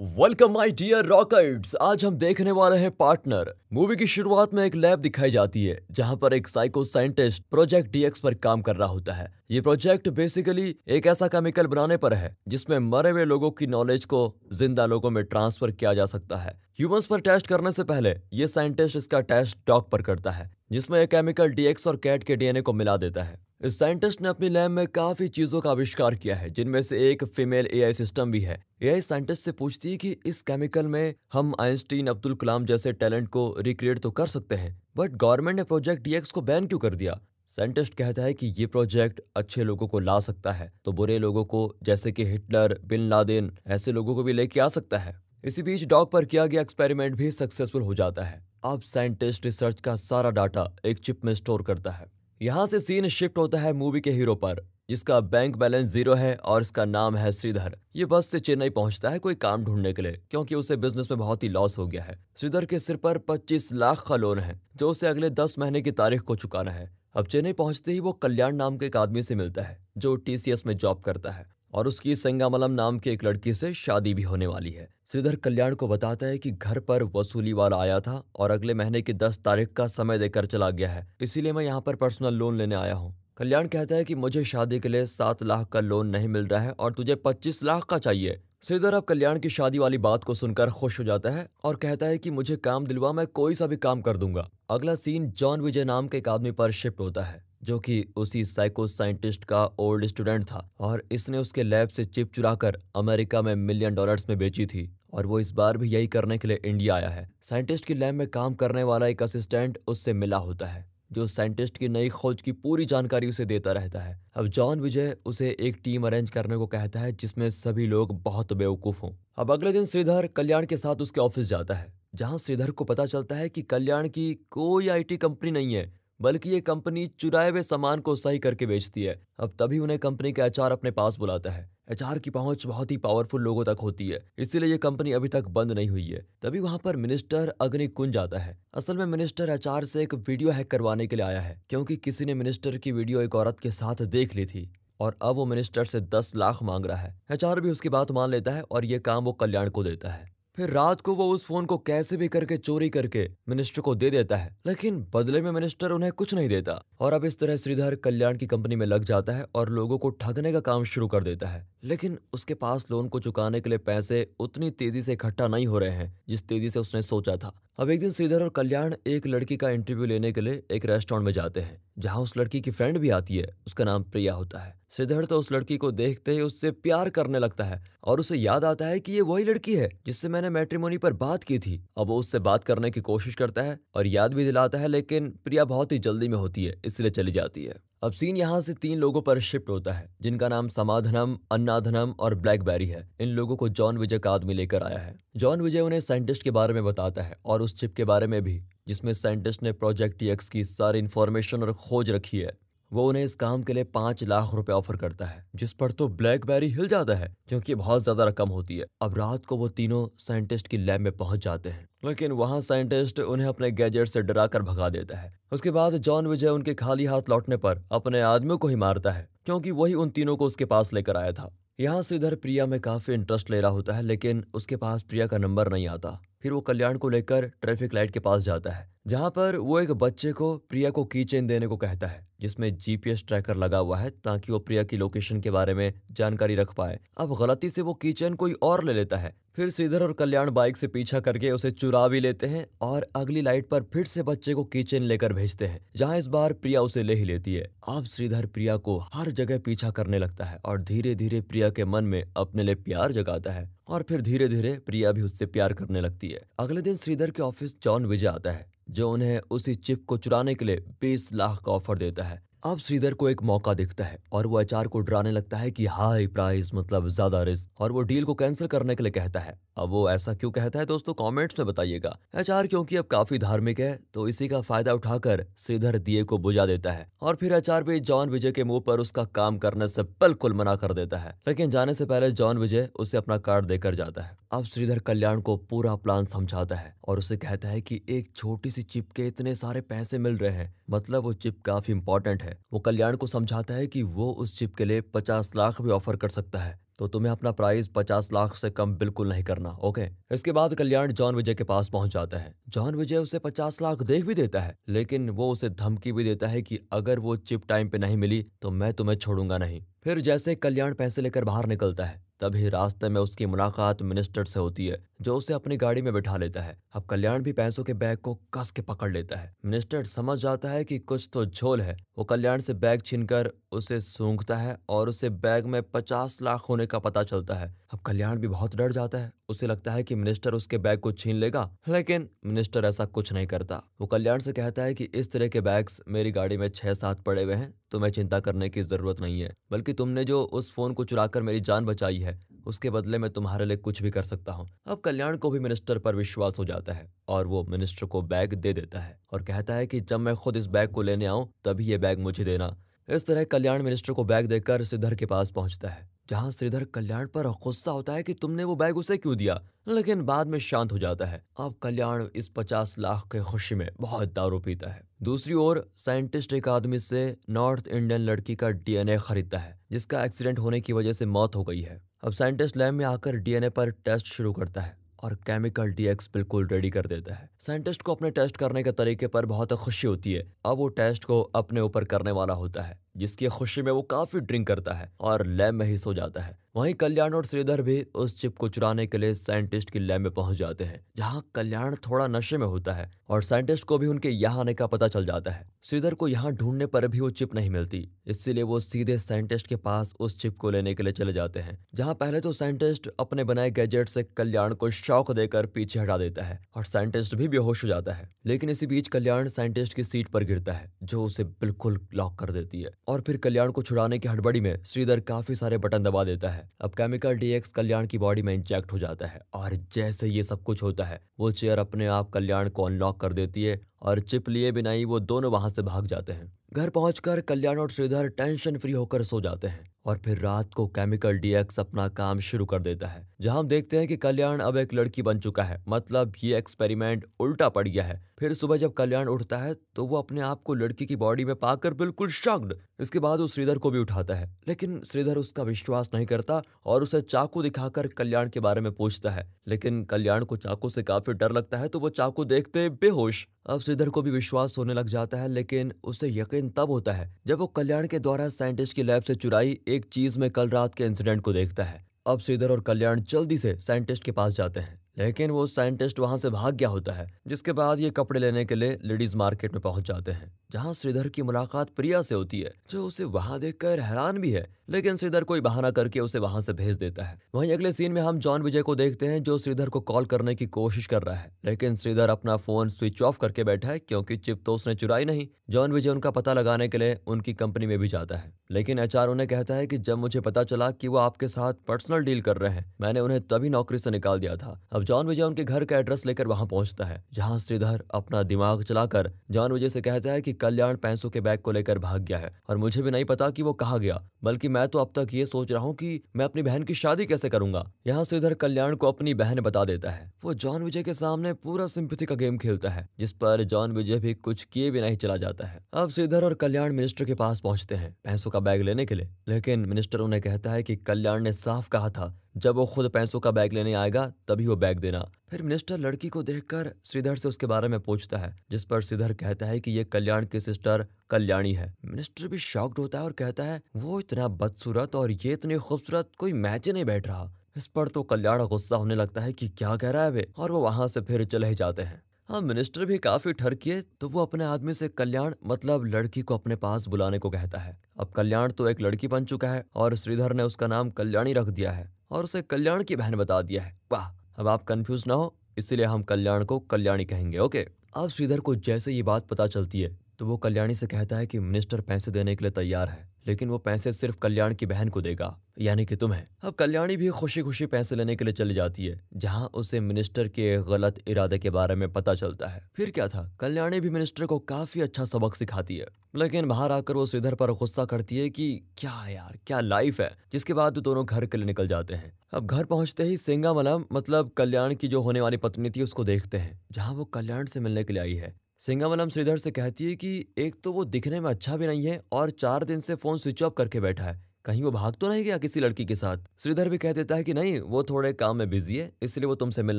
welcome my dear rockets आज हम देखने वाले हैं पार्टनर मूवी की शुरुआत में एक लैब दिखाई जाती है जहां पर एक साइको साइंटिस्ट प्रोजेक्ट डीएक्स पर काम कर रहा होता है ये प्रोजेक्ट बेसिकली एक ऐसा केमिकल बनाने पर है जिसमें मरे हुए लोगों की नॉलेज को जिंदा लोगों में ट्रांसफर किया जा सकता है ह्यूमंस पर टेस्ट करने से पहले ये साइंटिस्ट इसका टेस्ट डॉग पर करता है जिसमें यह केमिकल डीएक्स और कैट के डीएनए को मिला देता है इस साइंटिस्ट ने अपनी लैब में काफी चीजों का आविष्कार किया है जिनमें से एक फीमेल एआई सिस्टम भी है एआई साइंटिस्ट से पूछती है कि इस केमिकल में हम आइंस्टीन अब्दुल कलाम जैसे टैलेंट को रिक्रिएट तो कर सकते हैं बट गवर्नमेंट ने प्रोजेक्ट डीएक्स को बैन क्यों कर दिया साइंटिस्ट कहता है कि ये प्रोजेक्ट अच्छे लोगों को ला सकता है तो बुरे लोगों को जैसे कि हिटलर बिन लादेन ऐसे लोगों को भी लेके आ सकता है इसी बीच डॉग पर किया गया एक्सपेरिमेंट भी सक्सेसफुल हो जाता है अब साइंटिस्ट रिसर्च का सारा डाटा एक चिप में स्टोर करता है यहाँ से सीन शिफ्ट होता है मूवी के हीरो पर जिसका बैंक बैलेंस जीरो है और इसका नाम है श्रीधर ये बस से चेन्नई पहुंचता है कोई काम ढूंढने के लिए क्योंकि उसे बिजनेस में बहुत ही लॉस हो गया है श्रीधर के सिर पर 25 लाख का लोन है जो उसे अगले 10 महीने की तारीख को चुकाना है अब चेन्नई पहुंचते ही वो कल्याण नाम के एक आदमी से मिलता है जो टीसीएस में जॉब करता है और उसकी संगामलम नाम के एक लड़की से शादी भी होने वाली है श्रीधर कल्याण को बताता है कि घर पर वसूली वाला आया था और अगले महीने की दस तारीख का समय देकर चला गया है इसीलिए मैं यहाँ पर पर्सनल लोन लेने आया हूँ कल्याण कहता है कि मुझे शादी के लिए सात लाख का लोन नहीं मिल रहा है और तुझे पच्चीस लाख का चाहिए श्रीधर अब कल्याण की शादी वाली बात को सुनकर खुश हो जाता है और कहता है कि मुझे काम दिलवा मैं कोई सा भी काम कर दूंगा अगला सीन जॉन विजय नाम के एक आदमी पर शिफ्ट होता है जो कि उसी साइको साइंटिस्ट का ओल्ड स्टूडेंट था और इसने उसके लैब से चिप चुराकर अमेरिका में मिलियन डॉलर्स में बेची थी और वो इस बार भी यही करने के लिए इंडिया आया है साइंटिस्ट की लैब में काम करने वाला एक असिस्टेंट उससे मिला होता है जो साइंटिस्ट की नई खोज की पूरी जानकारी उसे देता रहता है अब जॉन विजय उसे एक टीम अरेंज करने को कहता है जिसमें सभी लोग बहुत बेवकूफ हों अब अगले दिन श्रीधर कल्याण के साथ उसके ऑफिस जाता है जहां श्रीधर को पता चलता है कि कल्याण की कोई आईटी कंपनी नहीं है बल्कि ये कंपनी चुराए हुए सामान को सही करके बेचती है अब तभी उन्हें कंपनी का एच अपने पास बुलाता है एच की पहुंच बहुत ही पावरफुल लोगों तक होती है इसीलिए ये कंपनी अभी तक बंद नहीं हुई है तभी वहां पर मिनिस्टर अग्नि कुंज आता है असल में मिनिस्टर एचआर से एक वीडियो हैक करवाने के लिए आया है क्योंकि किसी ने मिनिस्टर की वीडियो एक औरत के साथ देख ली थी और अब वो मिनिस्टर से दस लाख मांग रहा है एच भी उसकी बात मान लेता है और ये काम वो कल्याण को देता है फिर रात को वो उस फोन को कैसे भी करके चोरी करके मिनिस्टर को दे देता है लेकिन बदले में मिनिस्टर उन्हें कुछ नहीं देता और अब इस तरह श्रीधर कल्याण की कंपनी में लग जाता है और लोगों को ठगने का काम शुरू कर देता है लेकिन उसके पास लोन को चुकाने के लिए पैसे उतनी तेजी से इकट्ठा नहीं हो रहे हैं जिस तेजी से उसने सोचा था अब एक दिन श्रीधर और कल्याण एक लड़की का इंटरव्यू लेने के लिए एक रेस्टोरेंट में जाते हैं जहां उस लड़की की फ्रेंड भी आती है उसका नाम प्रिया होता है श्रीधर तो उस लड़की को देखते ही उससे प्यार करने लगता है और उसे याद आता है कि ये वही लड़की है जिससे मैंने मैट्रिमोनी पर बात की थी अब वो उससे बात करने की कोशिश करता है और याद भी दिलाता है लेकिन प्रिया बहुत ही जल्दी में होती है इसलिए चली जाती है अब सीन यहाँ से तीन लोगों पर शिफ्ट होता है जिनका नाम समाधनम अन्नाधनम और ब्लैकबेरी है इन लोगों को जॉन विजय का आदमी लेकर आया है जॉन विजय उन्हें साइंटिस्ट के बारे में बताता है और उस चिप के बारे में भी जिसमें साइंटिस्ट ने प्रोजेक्ट एक्स की सारी इन्फॉर्मेशन और खोज रखी है वो उन्हें इस काम के लिए पांच लाख रुपए ऑफर करता है जिस पर तो ब्लैकबेरी हिल जाता है क्योंकि बहुत ज्यादा रकम होती है अब रात को वो तीनों साइंटिस्ट की लैब में पहुंच जाते हैं लेकिन वहां साइंटिस्ट उन्हें अपने गैजेट से डरा कर भगा देता है उसके बाद जॉन विजय उनके खाली हाथ लौटने पर अपने आदमियों को ही मारता है क्योंकि वही उन तीनों को उसके पास लेकर आया था यहाँ से इधर प्रिया में काफी इंटरेस्ट ले रहा होता है लेकिन उसके पास प्रिया का नंबर नहीं आता फिर वो कल्याण को लेकर ट्रैफिक लाइट के पास जाता है जहां पर वो एक बच्चे को प्रिया को की चेन देने को कहता है जिसमें जीपीएस ट्रैकर लगा हुआ है ताकि वो प्रिया की लोकेशन के बारे में जानकारी रख पाए अब गलती से वो की चेन कोई और ले लेता है फिर श्रीधर और कल्याण बाइक से पीछा करके उसे चुरा भी लेते हैं और अगली लाइट पर फिर से बच्चे को चेन लेकर भेजते हैं जहां इस बार प्रिया उसे ले ही लेती है अब श्रीधर प्रिया को हर जगह पीछा करने लगता है और धीरे धीरे प्रिया के मन में अपने लिए प्यार जगाता है और फिर धीरे धीरे प्रिया भी उससे प्यार करने लगती है अगले दिन श्रीधर के ऑफिस जॉन विजय आता है जो उन्हें उसी चिप को चुराने के लिए बीस लाख का ऑफर देता है अब श्रीधर को एक मौका दिखता है और वो एचआर को डराने लगता है कि हाई प्राइस मतलब ज्यादा रिस्क और वो डील को कैंसिल करने के लिए कहता है अब वो ऐसा क्यों कहता है दोस्तों कमेंट्स में बताइएगा एचआर क्योंकि अब काफी धार्मिक है तो इसी का फायदा उठाकर श्रीधर दिए को बुझा देता है और फिर एचआर भी जॉन विजय के मुंह पर उसका काम करने से बिल्कुल मना कर देता है लेकिन जाने से पहले जॉन विजय उसे अपना कार्ड देकर जाता है अब श्रीधर कल्याण को पूरा प्लान समझाता है और उसे कहता है की एक छोटी सी चिप के इतने सारे पैसे मिल रहे हैं मतलब वो चिप काफी इंपॉर्टेंट है है वो कल्याण को समझाता है कि वो उस चिप के लिए पचास लाख भी ऑफर कर सकता है तो तुम्हें अपना प्राइस पचास लाख से कम बिल्कुल नहीं करना ओके इसके बाद कल्याण जॉन विजय के पास पहुंच जाता है जॉन विजय उसे पचास लाख देख भी देता है लेकिन वो उसे धमकी भी देता है कि अगर वो चिप टाइम पे नहीं मिली तो मैं तुम्हें छोड़ूंगा नहीं फिर जैसे कल्याण पैसे लेकर बाहर निकलता है तभी रास्ते में उसकी मुलाकात मिनिस्टर से होती है जो उसे अपनी गाड़ी में बिठा लेता है अब कल्याण भी पैसों के बैग को कस के पकड़ लेता है मिनिस्टर समझ जाता है कि कुछ तो झोल है वो कल्याण से बैग छीनकर उसे सूंघता है और उसे बैग में पचास लाख होने का पता चलता है अब कल्याण भी बहुत डर जाता है उसे लगता है कि मिनिस्टर उसके बैग को छीन लेगा लेकिन मिनिस्टर ऐसा कुछ नहीं करता वो कल्याण से कहता है कि इस तरह के बैग्स मेरी गाड़ी में छह सात पड़े हुए हैं तुम्हें चिंता करने की जरूरत नहीं है बल्कि तुमने जो उस फोन को चुराकर मेरी जान बचाई है उसके बदले में तुम्हारे लिए कुछ भी कर सकता हूँ अब कल्याण को भी मिनिस्टर पर विश्वास हो जाता है और वो मिनिस्टर को बैग दे देता है और कहता है कि जब मैं खुद इस बैग को लेने आऊँ तभी ये बैग मुझे देना इस तरह कल्याण मिनिस्टर को बैग देकर श्रीधर के पास पहुंचता है जहाँ श्रीधर कल्याण पर गुस्सा होता है कि तुमने वो बैग उसे क्यों दिया लेकिन बाद में शांत हो जाता है अब कल्याण इस पचास लाख के खुशी में बहुत दारू पीता है दूसरी ओर साइंटिस्ट एक आदमी से नॉर्थ इंडियन लड़की का डीएनए खरीदता है जिसका एक्सीडेंट होने की वजह से मौत हो गई है अब साइंटिस्ट लैब में आकर डीएनए पर टेस्ट शुरू करता है और केमिकल डीएक्स बिल्कुल रेडी कर देता है साइंटिस्ट को अपने टेस्ट करने के तरीके पर बहुत खुशी होती है अब वो टेस्ट को अपने ऊपर करने वाला होता है जिसकी खुशी में वो काफी ड्रिंक करता है और लैब में ही सो जाता है वहीं कल्याण और श्रीधर भी उस चिप को चुराने के लिए साइंटिस्ट की लैब में पहुंच जाते हैं जहाँ कल्याण थोड़ा नशे में होता है और साइंटिस्ट को भी उनके यहाँ आने का पता चल जाता है श्रीधर को यहाँ ढूंढने पर भी वो चिप नहीं मिलती इसलिए वो सीधे साइंटिस्ट के पास उस चिप को लेने के लिए चले जाते हैं जहाँ पहले तो साइंटिस्ट अपने बनाए गैजेट से कल्याण को शौक देकर पीछे हटा देता है और साइंटिस्ट भी बेहोश हो जाता है लेकिन इसी बीच कल्याण साइंटिस्ट की सीट पर गिरता है जो उसे बिल्कुल लॉक कर देती है और फिर कल्याण को छुड़ाने की हड़बड़ी में श्रीधर काफी सारे बटन दबा देता है अब केमिकल डीएक्स कल्याण की बॉडी में इंजेक्ट हो जाता है और जैसे ये सब कुछ होता है वो चेयर अपने आप कल्याण को अनलॉक कर देती है और चिप लिए बिना ही वो दोनों वहां से भाग जाते हैं घर पहुंचकर कल्याण और श्रीधर टेंशन फ्री होकर सो जाते हैं और फिर रात को केमिकल डीएक्स अपना काम शुरू कर देता है जहां हम देखते हैं कि कल्याण अब एक लड़की बन चुका है मतलब ये एक्सपेरिमेंट उल्टा पड़ गया है फिर सुबह जब कल्याण उठता है तो वो अपने आप को लड़की की बॉडी में पाकर बिल्कुल शॉक्ड इसके बाद वो श्रीधर को भी उठाता है लेकिन श्रीधर उसका विश्वास नहीं करता और उसे चाकू दिखाकर कल्याण के बारे में पूछता है लेकिन कल्याण को चाकू से काफी डर लगता है तो वो चाकू देखते बेहोश अब श्रीधर को भी विश्वास होने लग जाता है लेकिन उसे यकीन तब होता है जब वो कल्याण के द्वारा साइंटिस्ट की लैब से चुराई एक चीज में कल रात के इंसिडेंट को देखता है अब श्रीधर और कल्याण जल्दी से साइंटिस्ट के पास जाते हैं लेकिन वो साइंटिस्ट वहां से भाग गया होता है जिसके बाद ये कपड़े लेने के लिए लेडीज मार्केट में पहुंच जाते हैं जहाँ श्रीधर की मुलाकात प्रिया से होती है जो उसे वहां देखकर हैरान भी है लेकिन श्रीधर कोई बहाना करके उसे वहां से भेज देता है वहीं अगले सीन में हम जॉन विजय को देखते हैं जो श्रीधर को कॉल करने की कोशिश कर रहा है लेकिन श्रीधर अपना फोन स्विच ऑफ करके बैठा है क्योंकि चिप तो उसने चुराई नहीं जॉन विजय उनका पता लगाने के लिए उनकी कंपनी में भी जाता है लेकिन एच उन्हें कहता है की जब मुझे पता चला की वो आपके साथ पर्सनल डील कर रहे हैं मैंने उन्हें तभी नौकरी से निकाल दिया था अब जॉन विजय उनके घर का एड्रेस लेकर वहां पहुंचता है जहाँ श्रीधर अपना दिमाग चलाकर जॉन विजय से कहता है की कल्याण पैसों के बैग को लेकर भाग गया है और मुझे भी नहीं पता कि वो कहा गया बल्कि मैं तो अब तक ये सोच रहा हूँ कि मैं अपनी बहन की शादी कैसे करूंगा यहाँ से उधर कल्याण को अपनी बहन बता देता है वो जॉन विजय के सामने पूरा सिंपथी का गेम खेलता है जिस पर जॉन विजय भी कुछ किए भी नहीं चला जाता है अब श्रीधर और कल्याण मिनिस्टर के पास पहुंचते हैं पैसों का बैग लेने के लिए लेकिन मिनिस्टर उन्हें कहता है कि कल्याण ने साफ कहा था जब वो खुद पैसों का बैग लेने आएगा तभी वो बैग देना फिर मिनिस्टर लड़की को देखकर श्रीधर से उसके बारे में पूछता है जिस पर श्रीधर कहता है कि ये कल्याण की सिस्टर कल्याणी है मिनिस्टर भी शॉक्ड होता है और कहता है वो इतना बदसूरत और ये इतनी खूबसूरत कोई मैच नहीं बैठ रहा इस पर तो कल्याण गुस्सा होने लगता है कि क्या कह रहा है वे और वो वहां से फिर चले जाते हैं हाँ मिनिस्टर भी काफी ठर किए तो वो अपने आदमी से कल्याण मतलब लड़की को अपने पास बुलाने को कहता है अब कल्याण तो एक लड़की बन चुका है और श्रीधर ने उसका नाम कल्याणी रख दिया है और उसे कल्याण की बहन बता दिया है वाह अब आप कंफ्यूज ना हो इसीलिए हम कल्याण को कल्याणी कहेंगे ओके अब श्रीधर को जैसे ये बात पता चलती है तो वो कल्याणी से कहता है कि मिनिस्टर पैसे देने के लिए तैयार है लेकिन वो पैसे सिर्फ कल्याण की बहन को देगा यानी कि तुम्हें अब कल्याणी भी खुशी खुशी पैसे लेने के लिए चली जाती है जहाँ उसे मिनिस्टर के गलत इरादे के बारे में पता चलता है फिर क्या था कल्याणी भी मिनिस्टर को काफी अच्छा सबक सिखाती है लेकिन बाहर आकर वो श्रीधर पर गुस्सा करती है कि क्या यार क्या लाइफ है जिसके बाद दोनों घर के लिए निकल जाते हैं अब घर पहुंचते ही सिंगा मतलब कल्याण की जो होने वाली पत्नी थी उसको देखते हैं जहाँ वो कल्याण से मिलने के लिए आई है सिंगामलम श्रीधर से कहती है कि एक तो वो दिखने में अच्छा भी नहीं है और चार दिन से फोन स्विच ऑफ करके बैठा है कहीं वो भाग तो नहीं गया किसी लड़की के साथ श्रीधर भी कह देता है कि नहीं वो थोड़े काम में बिजी है इसलिए वो तुमसे मिल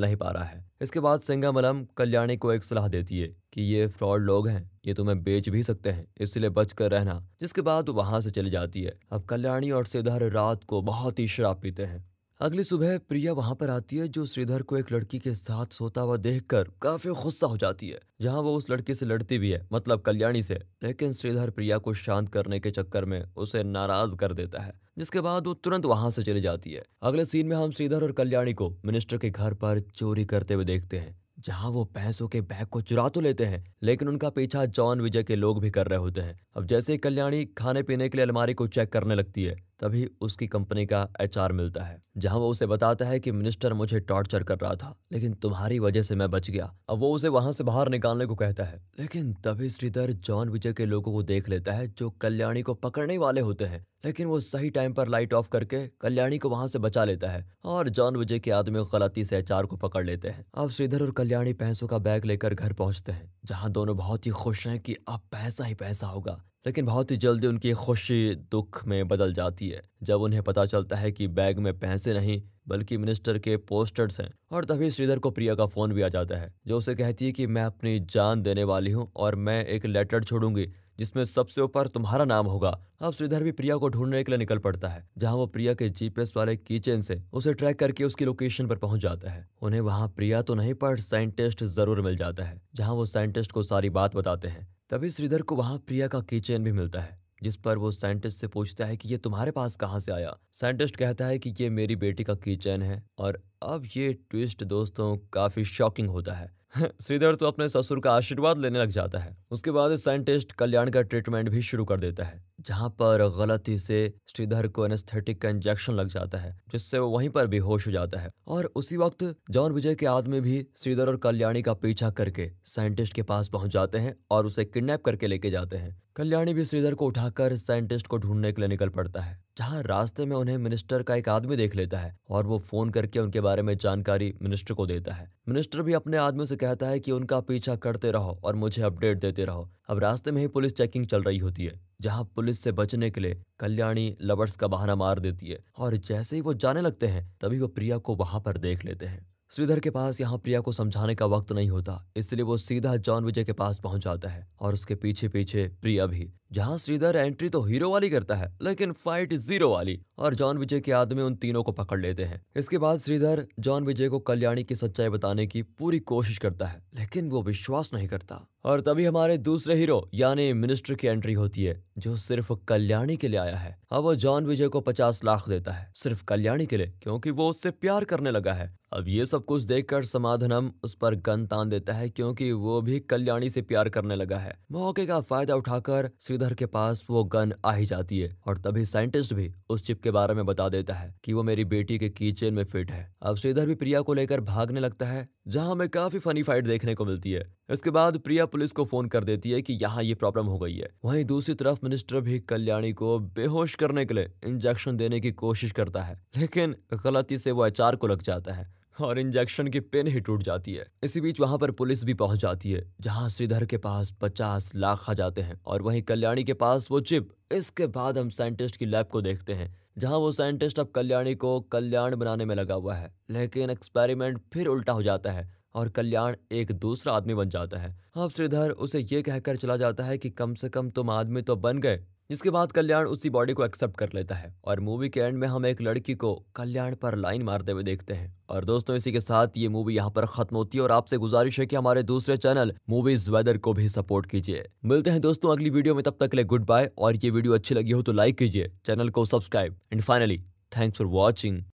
नहीं पा रहा है इसके बाद सिंगामलम कल्याणी को एक सलाह देती है कि ये फ्रॉड लोग हैं ये तुम्हें बेच भी सकते हैं इसलिए बच कर रहना जिसके बाद वो वहां से चली जाती है अब कल्याणी और श्रीधर रात को बहुत ही शराब पीते हैं अगली सुबह प्रिया वहां पर आती है जो श्रीधर को एक लड़की के साथ सोता हुआ देखकर काफी गुस्सा हो जाती है जहां वो उस लड़की से लड़ती भी है मतलब कल्याणी से लेकिन श्रीधर प्रिया को शांत करने के चक्कर में उसे नाराज कर देता है जिसके बाद वो तुरंत वहां से चली जाती है अगले सीन में हम श्रीधर और कल्याणी को मिनिस्टर के घर पर चोरी करते हुए देखते हैं जहाँ वो पैसों के बैग को चुरा तो लेते हैं लेकिन उनका पीछा जॉन विजय के लोग भी कर रहे होते हैं अब जैसे कल्याणी खाने पीने के लिए अलमारी को चेक करने लगती है तभी उसकी कंपनी का एच मिलता है जहां वो उसे बताता है कि मिनिस्टर मुझे टॉर्चर कर रहा था लेकिन तुम्हारी वजह से मैं बच गया अब वो उसे वहां से बाहर निकालने को कहता है लेकिन तभी श्रीधर जॉन विजय के लोगों को देख लेता है जो कल्याणी को पकड़ने वाले होते हैं लेकिन वो सही टाइम पर लाइट ऑफ करके कल्याणी को वहां से बचा लेता है और जॉन विजय के आदमी गलती से एचआर को पकड़ लेते हैं अब श्रीधर और कल्याणी पैसों का बैग लेकर घर पहुंचते हैं जहां दोनों बहुत ही खुश हैं कि अब पैसा ही पैसा होगा लेकिन बहुत ही जल्दी उनकी खुशी दुख में बदल जाती है जब उन्हें पता चलता है कि बैग में पैसे नहीं बल्कि मिनिस्टर के पोस्टर्स हैं और तभी श्रीधर को प्रिया का फोन भी आ जाता है जो उसे कहती है कि मैं अपनी जान देने वाली हूँ और मैं एक लेटर छोड़ूंगी जिसमें सबसे ऊपर तुम्हारा नाम होगा अब श्रीधर भी प्रिया को ढूंढने के लिए निकल पड़ता है जहाँ वो प्रिया के जीपीएस वाले किचन से उसे ट्रैक करके उसकी लोकेशन पर पहुंच जाता है उन्हें वहाँ प्रिया तो नहीं पर साइंटिस्ट जरूर मिल जाता है जहाँ वो साइंटिस्ट को सारी बात बताते हैं तभी श्रीधर को वहां प्रिया का किचन भी मिलता है जिस पर वो साइंटिस्ट से पूछता है कि ये तुम्हारे पास कहाँ से आया साइंटिस्ट कहता है कि ये मेरी बेटी का किचन है और अब ये ट्विस्ट दोस्तों काफी शॉकिंग होता है श्रीधर तो अपने ससुर का आशीर्वाद लेने लग जाता है उसके बाद साइंटिस्ट कल्याण का ट्रीटमेंट भी शुरू कर देता है जहाँ पर गलती से श्रीधर को एनेस्थेटिक का इंजेक्शन लग जाता है जिससे वो वहीं पर बेहोश हो जाता है और उसी वक्त जॉन विजय के आदमी भी श्रीधर और कल्याणी का पीछा करके साइंटिस्ट के पास पहुंच जाते हैं और उसे किडनैप करके लेके जाते हैं कल्याणी भी श्रीधर को उठाकर साइंटिस्ट को ढूंढने के लिए निकल पड़ता है जहाँ रास्ते में उन्हें मिनिस्टर का एक आदमी देख लेता है और वो फोन करके उनके बारे में जानकारी मिनिस्टर को देता है मिनिस्टर भी अपने आदमी से कहता है कि उनका पीछा करते रहो और मुझे अपडेट देते रहो अब रास्ते में ही पुलिस चेकिंग चल रही होती है जहाँ पुलिस से बचने के लिए कल्याणी लवर्स का बहाना मार देती है और जैसे ही वो जाने लगते हैं तभी वो प्रिया को वहां पर देख लेते हैं श्रीधर के पास यहाँ प्रिया को समझाने का वक्त नहीं होता इसलिए वो सीधा जॉन विजय के पास पहुंच जाता है और उसके पीछे पीछे प्रिया भी जहाँ श्रीधर एंट्री तो हीरो वाली करता है लेकिन फाइट जीरो वाली और जॉन विजय के आदमी उन तीनों को पकड़ लेते हैं इसके बाद श्रीधर जॉन विजय को कल्याणी की सच्चाई बताने की पूरी कोशिश करता है लेकिन वो विश्वास नहीं करता और तभी हमारे दूसरे हीरो यानी मिनिस्टर की एंट्री होती है जो सिर्फ कल्याणी के लिए आया है अब वो जॉन विजय को पचास लाख देता है सिर्फ कल्याणी के लिए क्योंकि वो उससे प्यार करने लगा है अब ये सब कुछ देखकर समाधानम उस पर गन तान देता है क्योंकि वो भी कल्याणी से प्यार करने लगा है मौके का फायदा उठाकर श्रीधर के पास वो गन आ ही जाती है और तभी साइंटिस्ट भी उस चिप के बारे में बता देता है कि वो मेरी बेटी के कीचेन में फिट है अब श्रीधर भी प्रिया को लेकर भागने लगता है जहां हमें काफी फनी फाइट देखने को मिलती है इसके बाद प्रिया पुलिस को फोन कर देती है कि यहाँ ये प्रॉब्लम हो गई है वहीं दूसरी तरफ मिनिस्टर भी कल्याणी को बेहोश करने के लिए इंजेक्शन देने की कोशिश करता है लेकिन गलती से वो अचार को लग जाता है और इंजेक्शन की पिन ही टूट जाती है इसी बीच वहां पर पुलिस भी पहुंच जाती है जहां श्रीधर के पास पचास लाख आ जाते हैं और वहीं कल्याणी के पास वो चिप इसके बाद हम साइंटिस्ट की लैब को देखते हैं जहां वो साइंटिस्ट अब कल्याणी को कल्याण बनाने में लगा हुआ है लेकिन एक्सपेरिमेंट फिर उल्टा हो जाता है और कल्याण एक दूसरा आदमी बन जाता है अब श्रीधर उसे ये कहकर चला जाता है कि कम से कम तुम आदमी तो बन गए जिसके बाद कल्याण उसी बॉडी को एक्सेप्ट कर लेता है और मूवी के एंड में हम एक लड़की को कल्याण पर लाइन मारते हुए देखते हैं और दोस्तों इसी के साथ ये मूवी यहाँ पर खत्म होती है और आपसे गुजारिश है कि हमारे दूसरे चैनल मूवीज वेदर को भी सपोर्ट कीजिए मिलते हैं दोस्तों अगली वीडियो में तब तक ले गुड बाय और ये वीडियो अच्छी लगी हो तो लाइक कीजिए चैनल को subscribe and finally thanks for watching